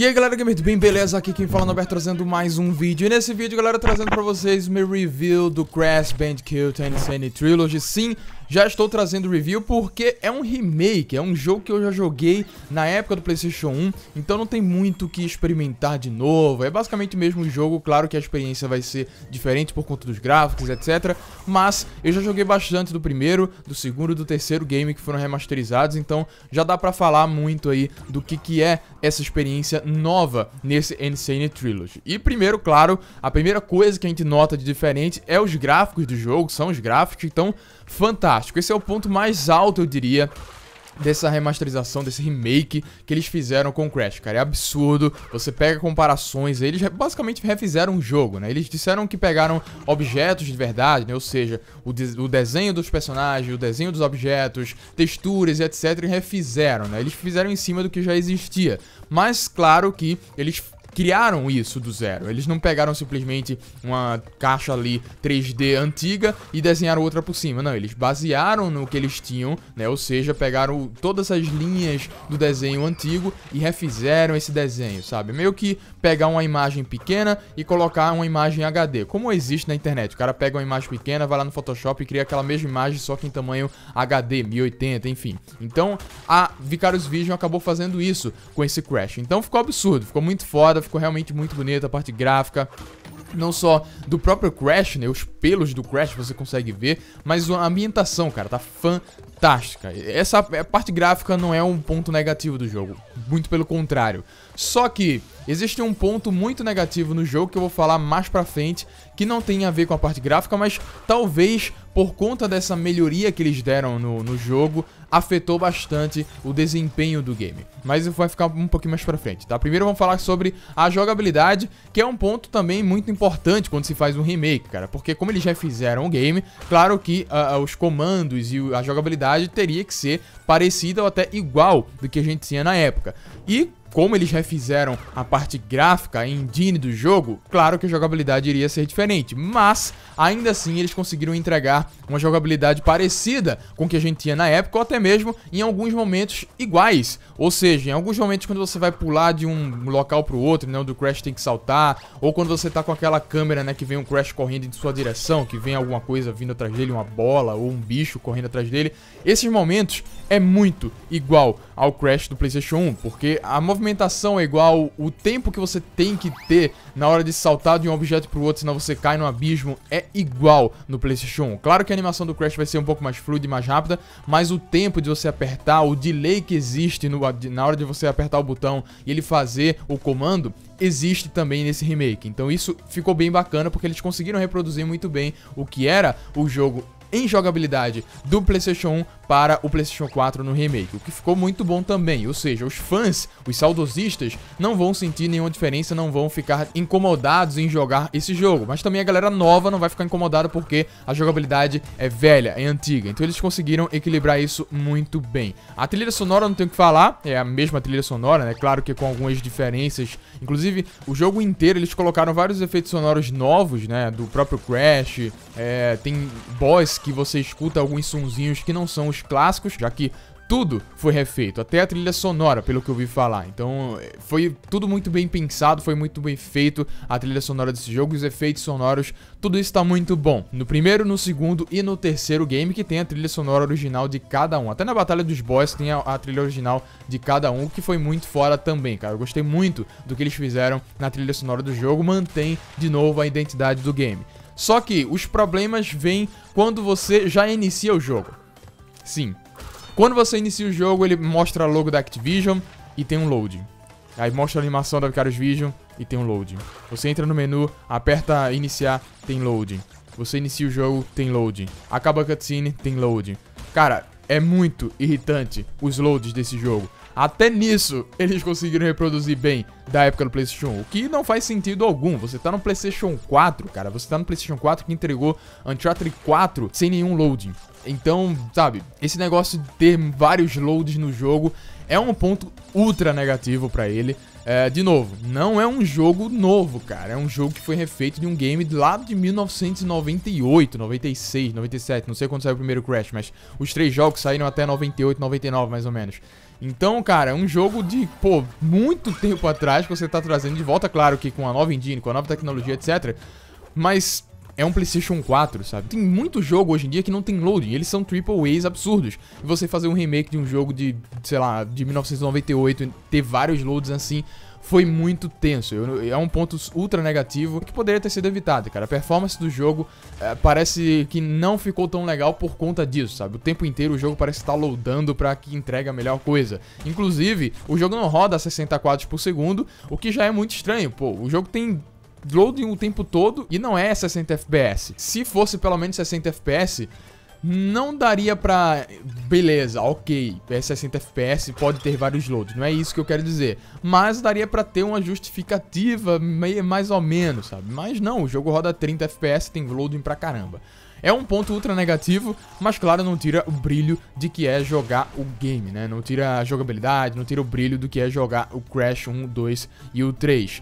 E aí galera, gamer do bem, beleza? Aqui quem fala é Nober trazendo mais um vídeo E nesse vídeo, galera, trazendo pra vocês meu review do Crash Bandicoot Insane Trilogy Sim, já estou trazendo review porque é um remake, é um jogo que eu já joguei na época do PlayStation 1, então não tem muito o que experimentar de novo. É basicamente o mesmo jogo, claro que a experiência vai ser diferente por conta dos gráficos, etc. Mas eu já joguei bastante do primeiro, do segundo e do terceiro game que foram remasterizados, então já dá pra falar muito aí do que, que é essa experiência nova nesse Insane Trilogy. E primeiro, claro, a primeira coisa que a gente nota de diferente é os gráficos do jogo, são os gráficos, então fantástico. Esse é o ponto mais alto, eu diria, dessa remasterização, desse remake que eles fizeram com o Crash, cara. É absurdo. Você pega comparações, eles basicamente refizeram o jogo, né? Eles disseram que pegaram objetos de verdade, né? Ou seja, o, de o desenho dos personagens, o desenho dos objetos, texturas e etc. e refizeram, né? Eles fizeram em cima do que já existia. Mas claro que eles criaram isso do zero. Eles não pegaram simplesmente uma caixa ali 3D antiga e desenharam outra por cima. Não, eles basearam no que eles tinham, né? Ou seja, pegaram todas as linhas do desenho antigo e refizeram esse desenho, sabe? Meio que pegar uma imagem pequena e colocar uma imagem HD, como existe na internet. O cara pega uma imagem pequena, vai lá no Photoshop e cria aquela mesma imagem só que em tamanho HD, 1080, enfim. Então, a Vicarious Vision acabou fazendo isso com esse Crash. Então ficou absurdo, ficou muito foda animada ficou realmente muito bonita, a parte gráfica não só do próprio Crash, né? Os pelos do Crash você consegue ver, mas a ambientação, cara, tá fantástica. Essa parte gráfica não é um ponto negativo do jogo, muito pelo contrário. Só que existe um ponto muito negativo no jogo que eu vou falar mais pra frente, que não tem a ver com a parte gráfica, mas talvez por conta dessa melhoria que eles deram no, no jogo, afetou bastante o desempenho do game. Mas isso vai ficar um pouquinho mais pra frente, tá? Primeiro vamos falar sobre a jogabilidade, que é um ponto também muito importante quando se faz um remake, cara. Porque como eles já fizeram o game, claro que uh, os comandos e a jogabilidade teria que ser parecida ou até igual do que a gente tinha na época. E como eles refizeram a parte gráfica e engine do jogo, claro que a jogabilidade iria ser diferente, mas ainda assim eles conseguiram entregar uma jogabilidade parecida com o que a gente tinha na época, ou até mesmo em alguns momentos iguais. Ou seja, em alguns momentos quando você vai pular de um local para o outro, né, do Crash tem que saltar, ou quando você tá com aquela câmera, né, que vem um Crash correndo em sua direção, que vem alguma coisa vindo atrás dele, uma bola ou um bicho correndo atrás dele, esses momentos é muito igual ao Crash do PlayStation 1, porque a movimentação é igual o tempo que você tem que ter na hora de saltar de um objeto para o outro, senão você cai no abismo, é igual no PlayStation 1. Claro que a animação do Crash vai ser um pouco mais fluida e mais rápida, mas o tempo de você apertar, o delay que existe no, na hora de você apertar o botão e ele fazer o comando, existe também nesse remake. Então isso ficou bem bacana porque eles conseguiram reproduzir muito bem o que era o jogo em jogabilidade do PlayStation 1 para o PlayStation 4 no remake, o que ficou muito bom também. Ou seja, os fãs, os saudosistas, não vão sentir nenhuma diferença, não vão ficar incomodados em jogar esse jogo. Mas também a galera nova não vai ficar incomodada porque a jogabilidade é velha, é antiga. Então eles conseguiram equilibrar isso muito bem. A trilha sonora não tenho o que falar, é a mesma trilha sonora, né? Claro que com algumas diferenças. Inclusive, o jogo inteiro eles colocaram vários efeitos sonoros novos, né? Do próprio Crash, é, tem boss que você escuta alguns sonzinhos que não são os clássicos, já que tudo foi refeito, até a trilha sonora, pelo que eu ouvi falar. Então, foi tudo muito bem pensado, foi muito bem feito a trilha sonora desse jogo, os efeitos sonoros, tudo isso tá muito bom. No primeiro, no segundo e no terceiro game que tem a trilha sonora original de cada um. Até na Batalha dos Boys tem a, a trilha original de cada um, que foi muito fora também, cara. Eu gostei muito do que eles fizeram na trilha sonora do jogo, mantém de novo a identidade do game. Só que os problemas vêm quando você já inicia o jogo. Sim. Quando você inicia o jogo, ele mostra logo da Activision e tem um loading. Aí mostra a animação da Vicarious Vision e tem um loading. Você entra no menu, aperta iniciar, tem loading. Você inicia o jogo, tem loading. Acaba a cutscene, tem loading. Cara, é muito irritante os loads desse jogo. Até nisso, eles conseguiram reproduzir bem da época do PlayStation 1, o que não faz sentido algum. Você tá no PlayStation 4, cara, você tá no PlayStation 4 que entregou Uncharted 4 sem nenhum loading. Então, sabe, esse negócio de ter vários loads no jogo é um ponto ultra negativo para ele. É, de novo, não é um jogo novo, cara. É um jogo que foi refeito de um game lá de 1998, 96, 97. Não sei quando saiu o primeiro Crash, mas os três jogos saíram até 98, 99, mais ou menos. Então, cara, é um jogo de, pô, muito tempo atrás que você tá trazendo de volta, claro que com a nova engine, com a nova tecnologia, etc. Mas é um PlayStation 4, sabe? Tem muito jogo hoje em dia que não tem loading, eles são triple A's absurdos. E você fazer um remake de um jogo de, sei lá, de 1998, ter vários loads assim, foi muito tenso. Eu, é um ponto ultra negativo que poderia ter sido evitado, cara. A performance do jogo é, parece que não ficou tão legal por conta disso, sabe? O tempo inteiro o jogo parece estar tá loadando para que entregue a melhor coisa. Inclusive, o jogo não roda a 60 quadros por segundo, o que já é muito estranho. Pô, o jogo tem loading o tempo todo e não é 60 FPS. Se fosse pelo menos 60 FPS, não daria pra... Beleza, ok, é 60 FPS, pode ter vários loads, não é isso que eu quero dizer. Mas daria pra ter uma justificativa, meio, mais ou menos, sabe? Mas não, o jogo roda 30 FPS, tem loading pra caramba. É um ponto ultra negativo, mas claro, não tira o brilho de que é jogar o game, né? Não tira a jogabilidade, não tira o brilho do que é jogar o Crash 1, 2 e o 3.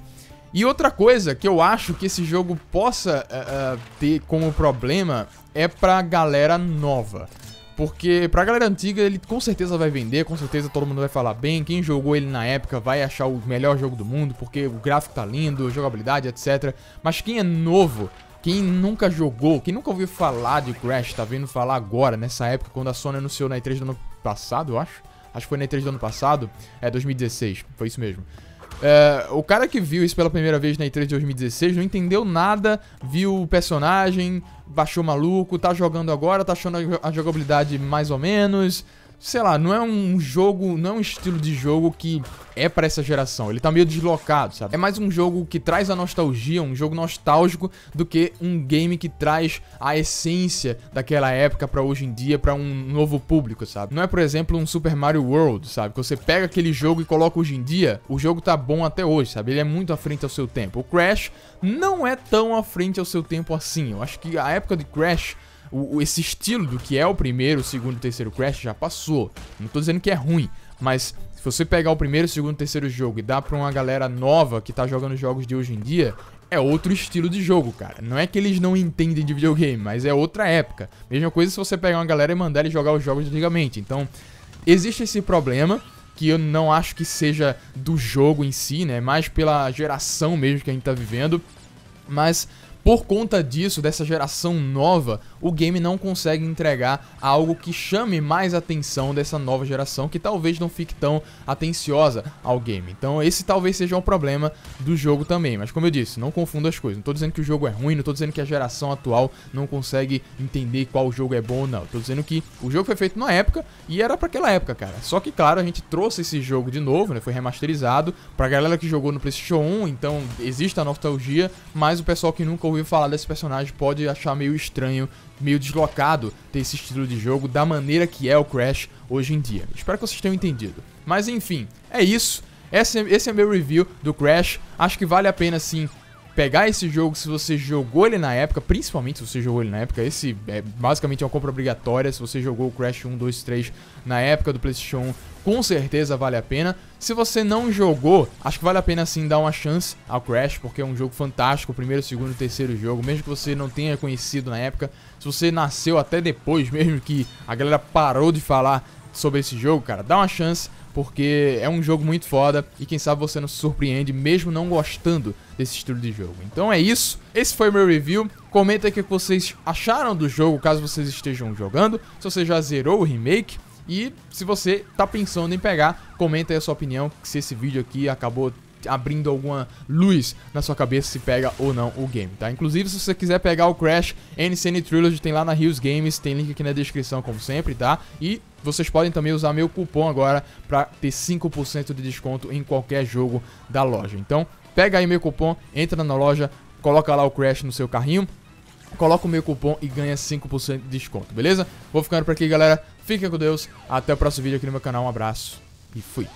E outra coisa que eu acho que esse jogo possa uh, ter como problema é pra galera nova. Porque pra galera antiga ele com certeza vai vender, com certeza todo mundo vai falar bem, quem jogou ele na época vai achar o melhor jogo do mundo, porque o gráfico tá lindo, jogabilidade, etc. Mas quem é novo, quem nunca jogou, quem nunca ouviu falar de Crash, tá vendo falar agora, nessa época, quando a Sony anunciou na E3 do ano passado, eu acho. Acho que foi na E3 do ano passado, é 2016, foi isso mesmo. É, o cara que viu isso pela primeira vez na E3 de 2016 não entendeu nada, viu o personagem, baixou maluco, tá jogando agora, tá achando a jogabilidade mais ou menos sei lá, não é um jogo, não é um estilo de jogo que é para essa geração. Ele tá meio deslocado, sabe? É mais um jogo que traz a nostalgia, um jogo nostálgico do que um game que traz a essência daquela época para hoje em dia para um novo público, sabe? Não é, por exemplo, um Super Mario World, sabe? Que você pega aquele jogo e coloca hoje em dia, o jogo tá bom até hoje, sabe? Ele é muito à frente ao seu tempo. O Crash não é tão à frente ao seu tempo assim. Eu acho que a época de Crash o, o, esse estilo do que é o primeiro, o segundo e terceiro Crash já passou. Não tô dizendo que é ruim, mas se você pegar o primeiro, segundo e terceiro jogo e dá pra uma galera nova que tá jogando jogos de hoje em dia, é outro estilo de jogo, cara. Não é que eles não entendem de videogame, mas é outra época. Mesma coisa se você pegar uma galera e mandar eles jogar os jogos de antigamente. Então, existe esse problema que eu não acho que seja do jogo em si, né? Mais pela geração mesmo que a gente tá vivendo. Mas por conta disso, dessa geração nova, o game não consegue entregar algo que chame mais atenção dessa nova geração que talvez não fique tão atenciosa ao game. Então esse talvez seja um problema do jogo também, mas como eu disse, não confunda as coisas. Não tô dizendo que o jogo é ruim, não tô dizendo que a geração atual não consegue entender qual jogo é bom ou não. Tô dizendo que o jogo foi feito na época e era para aquela época, cara. Só que claro, a gente trouxe esse jogo de novo, né? Foi remasterizado pra galera que jogou no PlayStation 1, então existe a nostalgia, mas o pessoal que nunca ouviu falar desse personagem pode achar meio estranho meio deslocado ter esse estilo de jogo da maneira que é o Crash hoje em dia. Espero que vocês tenham entendido. Mas enfim, é isso. Esse, é, esse é meu review do Crash. Acho que vale a pena sim pegar esse jogo, se você jogou ele na época, principalmente se você jogou ele na época, esse é basicamente é uma compra obrigatória. Se você jogou o Crash 1, 2, 3 na época do PlayStation 1, com certeza vale a pena. Se você não jogou, acho que vale a pena sim dar uma chance ao Crash, porque é um jogo fantástico, o primeiro, segundo, terceiro jogo, mesmo que você não tenha conhecido na época, se você nasceu até depois, mesmo que a galera parou de falar sobre esse jogo, cara, dá uma chance, porque é um jogo muito foda e quem sabe você não se surpreende mesmo não gostando desse estilo de jogo. Então é isso, esse foi meu review. Comenta aí o que é vocês acharam do jogo, caso vocês estejam jogando, se você já zerou o remake. E se você tá pensando em pegar, comenta aí a sua opinião, se esse vídeo aqui acabou abrindo alguma luz na sua cabeça se pega ou não o game, tá? Inclusive, se você quiser pegar o Crash NCN Trilogy, tem lá na Rios Games, tem link aqui na descrição, como sempre, tá? E vocês podem também usar meu cupom agora para ter 5% de desconto em qualquer jogo da loja. Então, pega aí meu cupom, entra na loja, coloca lá o Crash no seu carrinho, coloca o meu cupom e ganha 5% de desconto, beleza? Vou ficando por aqui, galera. Fiquem com Deus. Até o próximo vídeo aqui no meu canal. Um abraço e fui.